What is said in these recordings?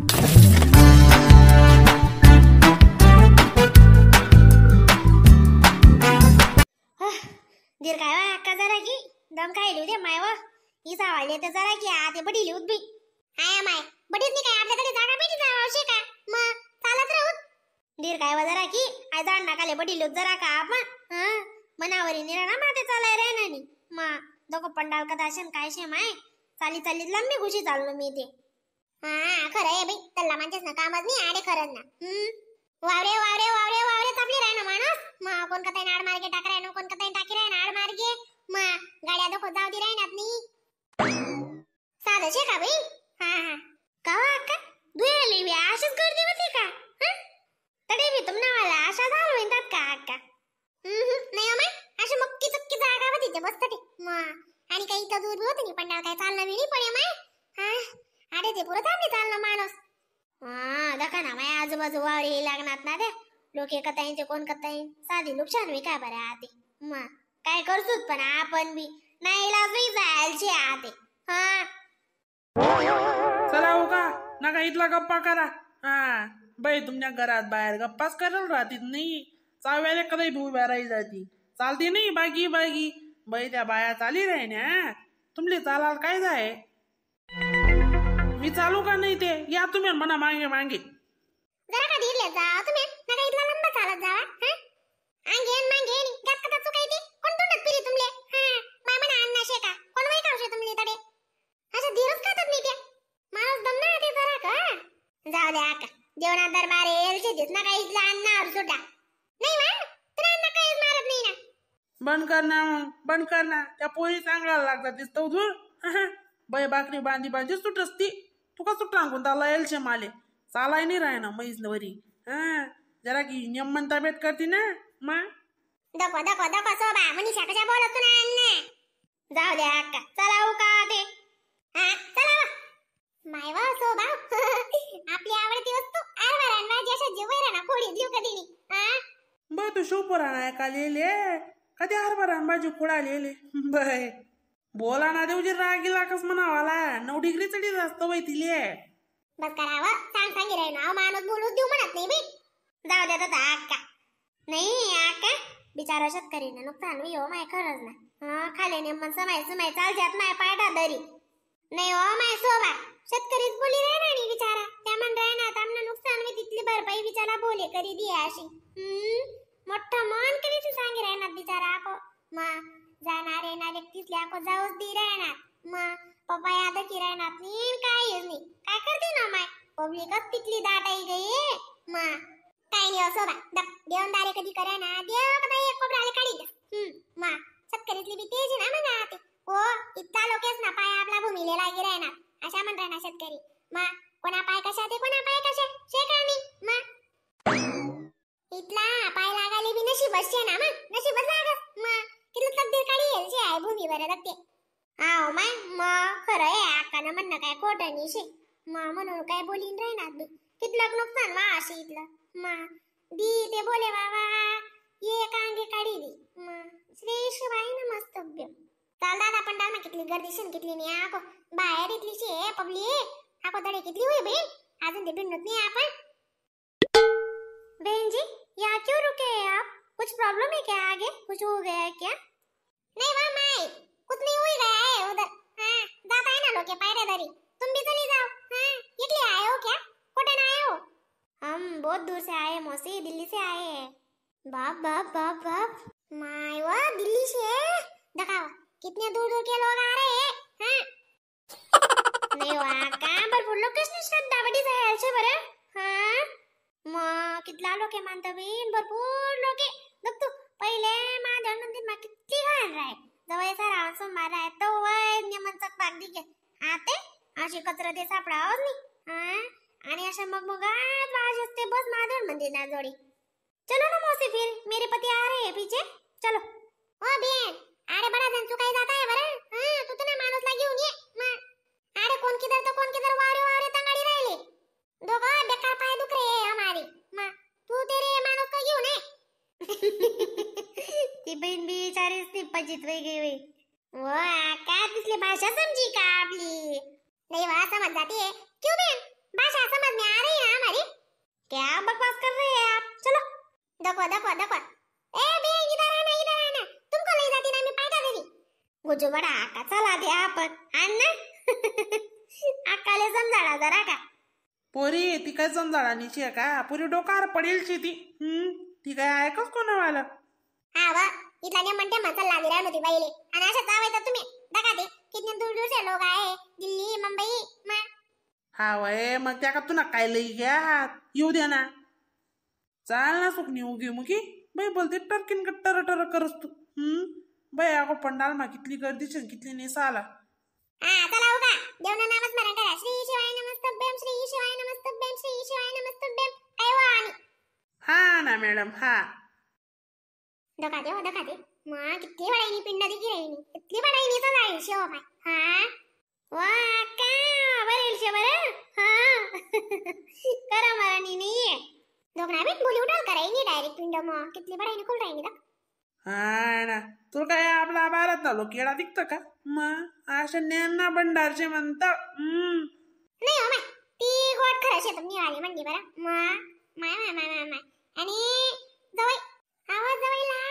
धीर काय वा अक्का जरा की दम काय लिहू दे माय वा ही सावळली तर जरा की ते बडी लिहूत बी आया माय बडीत नाही काय आपल्याकडे जागा भेटी जा आवश्यक मग चालत राहू धीर काय वा जरा की आय जाण नाकाले बडी लिहूत जरा का आपण हा मनावरी निराणा माते चालाय रे नानी मा दोघं पंडाल का दाशन काय शे माय चाली चाली लंबी घुशी चाललो मी ते हा खरं आहे ना कामच नाही आडे ना वावरे वावरे वावरे ना मा कोण आड मार्गे ना कोण मा गाड्या का मला नाही हो मक्की चक्की जागा होती ते आणि काही दूर पण काय चाललं पण ते पुरत आम्ही चालला माणूस हा दखा ना माझ्या आजूबाजू वावळी लागणार ना ते लोक एकत येईन कोण करता येईन साधी नुकसान मी काय बरं आते मग काय करतोच पण आपण बी नाही नाही जायचे आते हा चला हो का नका इथला गप्पा करा हा बाई तुमच्या घरात बाहेर गप्पाच करल राहतीत नाही चाव्याला कधी भू बॅराई जाती चालती नाही बागी बागी बाई त्या बाया चाली राही ना तुमले चालाल काय जाय मी चालू का नाही ते या तुम्ही म्हणा मागे मागे जरा का धीर ले जा तुम्ही नका इथला लंब चालत जावा हं? आंगे अन मागे नी गत कथा चुकाई ती कोण तोंडात पिली तुमले हं माय म्हणा अन्न शे का कोण वय कावशे तुमले तडे अशा धीरच खातात मी ते माणूस दम ना ते जरा का जाऊ द्या का देवना दरबार येल शेतीत नका इथला अन्न सुटा नाही मा तुला अन्न काहीच मारत नाही ना बंद कर ना मग बंद कर ना त्या पोळी चांगला लागतात तीच तवधूर बै बाकरी बांधी बांधी सुटस ती तुका सुट्टांकून ताला एलशे माले चालाय नाही राहना मैस वरी हा जरा की मन तब्येत करती ना मा दको दको दको सोबा मनीषा कशा बोलत तू ने जाऊ द्या अक्का चलाऊ का ते हा चला मायवा सोबा आपली आवडती वस्तू आरवारांना जशा जीवैराना फोडी देऊ कधी नी हा बा तू शोपराना का लेले कधी आरवारान बाजू फोडा लेले बाय बोला ना देवजी रागी लाकस कस म्हणावाला नऊ डिग्री चढी जास्त वैतिली बस करावं सांग सांगी राही ना माणूस बोलूच देऊ म्हणत नाही बी जाऊ द्या दादा आक्का नाही आका बिचारा शेतकरी ना नुकसान बी हो माय खरंच ना हा खाले समाय समाय चाल जात माय पाठा दरी नाही हो माय सोबा शेतकरीच बोली रे राणी बिचारा त्या म्हणताय ना आता नुकसान मी तिथली भरपाई बिचारा बोले करी दिया अशी मोठं मन तू सांगी राही ना बिचारा मा जाणार येणार एकटीच लेको जाऊच दी राहणार मग पप्पा याद किरायनात नीन काय येऊनी काय करते ना माय पब्लिकच तिथली आई गई मा काय नाही असो बा दप देऊन दारे कधी करा ना देव कदा एक कोबराले काढी द्या मा शेतकरीतली बी तेज ना म्हणा ते ओ इतका लोकेस ना पाय आपला भूमीले लागी राहणार अशा म्हणत ना शेतकरी मा कोणा पाय कशा ते कोणा पाय कशा शेकाणी मा इतला पाय लागाले बी नशीबच शे ना मा नशीबच लाग टीव्हीवर लागते आव माय मग खरं आका आकानं मन्ना काय खोटं नाही शे मनो म्हणून काय बोलीन ना मी कितना नुकसान वा अशी इथलं मग दी ते बोले बाबा ये कांगे काढी दी मग श्री शिवाय नमस्तभ्य ताल दादा पण डाल ना कितली गर्दी शेन कितनी नाही आको बाहेर इथली शे पब्लिक आको धडे कितनी हुई बे अजून ते भिंडत नाही आपन बहन जी यहाँ क्यों रुके हैं आप कुछ प्रॉब्लम है क्या आगे कुछ हो गया है क्या नहीं मामा नहीं कुछ नहीं हुई गया है उधर हाँ जाता है ना लोग पायरेदारी तुम भी चली जाओ हाँ इसलिए आए हो क्या कोटन आए हो हम बहुत दूर से आए मौसी दिल्ली से आए हैं बाप बाप बाप बाप माय वाह दिल्ली से दिखाओ कितने दूर दूर के लोग आ रहे हैं हाँ नहीं वाह कहाँ पर बोलो कृष्ण श्रद्धा बड़ी सहल से बरे हाँ माँ कितना लोग है मानता भी भरपूर लोग है तब तो पहले माँ जन्मदिन माँ कितनी खान रहा है जवळचा रावण सोमवार आहे तो वय नियमनचक पागदी घे आते अशी कचरा ते सापडावच नाही आणि अशा मग मग आज असते बस महादेव मंदिर ना जोडी चलो ना मौसी फिर मेरे पति आ रहे हैं पीछे चलो ओ बेन अरे बड़ा जन तू काही जात आहे बरं हां तू तर माणूसला घेऊन ये अरे कोण किधर तो कोण किधर वारे वारे तंगडी राहिले दोघं बेकार पाय दुखरे हमारी मा तू तेरे माणूस का घेऊन ये ती बहीण बी ती पचित वेगळी वे व काय तिथली भाषा समजी का आपली नाही वा समज जातीये है क्यों बहन भाषा समझ में आ रही है हमारी क्या बकवास कर रहे हैं आप चलो देखो देखो देखो ए बहन इधर आना इधर आना तुमको ले जाती ना मैं पायटा देरी गुजो बड़ा आका चला दे आपण अन्ना आकाले समजाडा जरा का पोरी ती काय समजाडा आहे का पुरी डोकार पडेलची ती हम्म ती काय ऐकच वाला हा इथला नियम म्हणते चालला विराम होती बाईले आणि अशा तुम्ही बघा ते किती दूर दूरचे लोक आहे दिल्ली मुंबई मा हा मग का काय लई घ्या येऊ दे ना ना उगी मुगी बाई बोलते टरकिन टर करस तू हम्म बाई अगो पंडाल मा कितली गर्दीची कितली नेसा आला हा चला उगा श्री शिवाय श्री हा ना मॅडम हा धका दे धका हो, दे मा किती वाढायनी पिंड दे गिरायनी किती वाढायनी तर आहे शेव पाय हा वा का बरेल शे बरं हा करा मरानी नाहीये दोघना बी बोली उडाल करायनी डायरेक्ट पिंड मग किती वाढायनी कोण राहिनी का हा ना तू काय आपला भारत आलो केळा दिखत का मग अशा ज्ञाना भंडारचे म्हणता नाही हो माय ती गोट खरं शेतात निघाली म्हणजे बरं मग माय माय माय माय माय आणि जवळ आवाज जवळ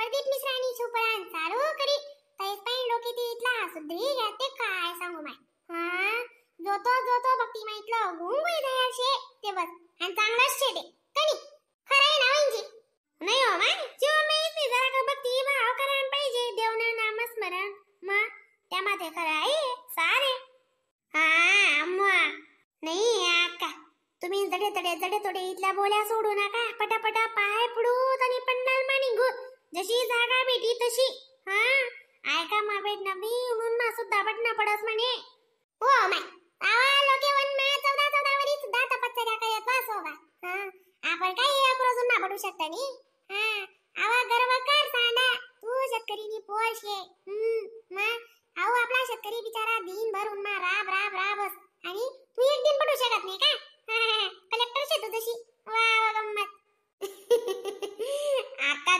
प्रदीप मिश्रांनी सुपरान चालू करी तैस पैन लोके ती इतला सुधरी घ्या ते काय सांगू माय हा जो तो जो तो भक्ती माय इतलं गुंगू इधर शे ते बस आणि चांगलंच शे ते कनी खरं ना म्हणजे नाही हो माय जीव मी इतनी जरा भक्ती भाव करायला पाहिजे देवना नामस्मरण मा त्यामध्ये खरं आहे सारे हा अम्मा नाही आका तुम्ही जडे तडे जडे तडे इतला बोल्या सोडू नका पटापटा पाय पडू आणि पंडाल मानिंगूत जशी जागा भेटी तशी हा ऐका मा भेट ना मी म्हणून मासू दाबट पडस म्हणे हो माय आवा लोके वन मा चौदा चौदा वरी सुद्धा तपस्या त्या काय येतो हो, असो बा हा आपण काय या रोजून ना पडू शकता नी हा आवा गर्व कर सांडा तू शेतकरीनी पोष ये हम्म मा आऊ आपला शेतकरी बिचारा दिनभर उन्मा राब राब राबस आणि तू एक दिन पडू शकत नाही का कलेक्टर शेतो जशी वा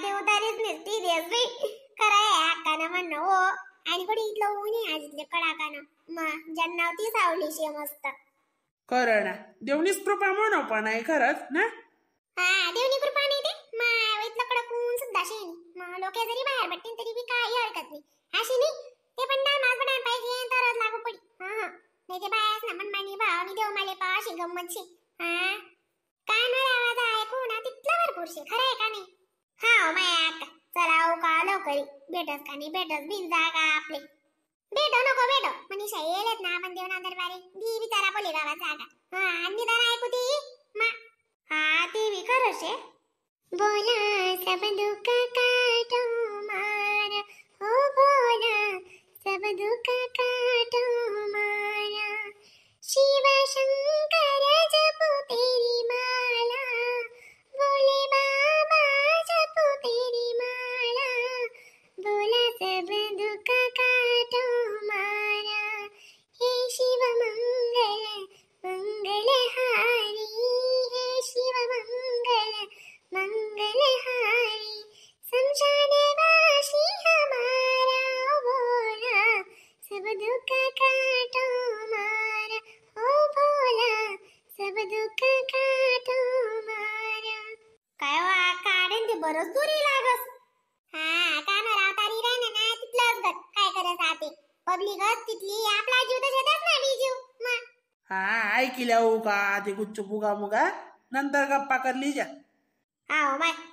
देवदारीच निसती देसरी आहे अक्कानं म्हणणं हो आणि कुठे इथलं ऊन आहे आज इथले कडाकानं मग सावली शे मस्त खरं ना देवणीच कृपा म्हणू पण आहे खरंच ना हा देवनी कृपा नाही ते मग इथलं कडक ऊन सुद्धा अशी मग लोक जरी बाहेर बट्टी तरी बी काही हरकत नाही अशी नाही ते पण डाळ माल बनायला पाहिजे तरच लागू पडी हा हा नाही ते बायाच ना भाव भावनी देव माले पाशी गम्मत गंमत शे हा नाही आवाज आहे ना तिथला भरपूर शे खरं आहे का नाही हा माया चला हो का लवकर भेटस का नाही भेटस बिन जागा आपले भेटो नको भेटो मनीषा येलेत ना आपण देवना दरबारी दी विचारा बोले बाबा जागा हा निदान ऐकू ती मा हा ती बी बोला सब दुःख काटो मार हो बोला सब दुःख काटो बरस दुरी लागस हा का आतारी रावतारी रे ना तिथलंच गत काय करत पबली पब्लिक तितली आपला जीव तर ना बी जीव हां हा ऐकिल्या हो का ते गुच्चू मुगा मुगा नंतर गप्पा करली जा हा हो, बाय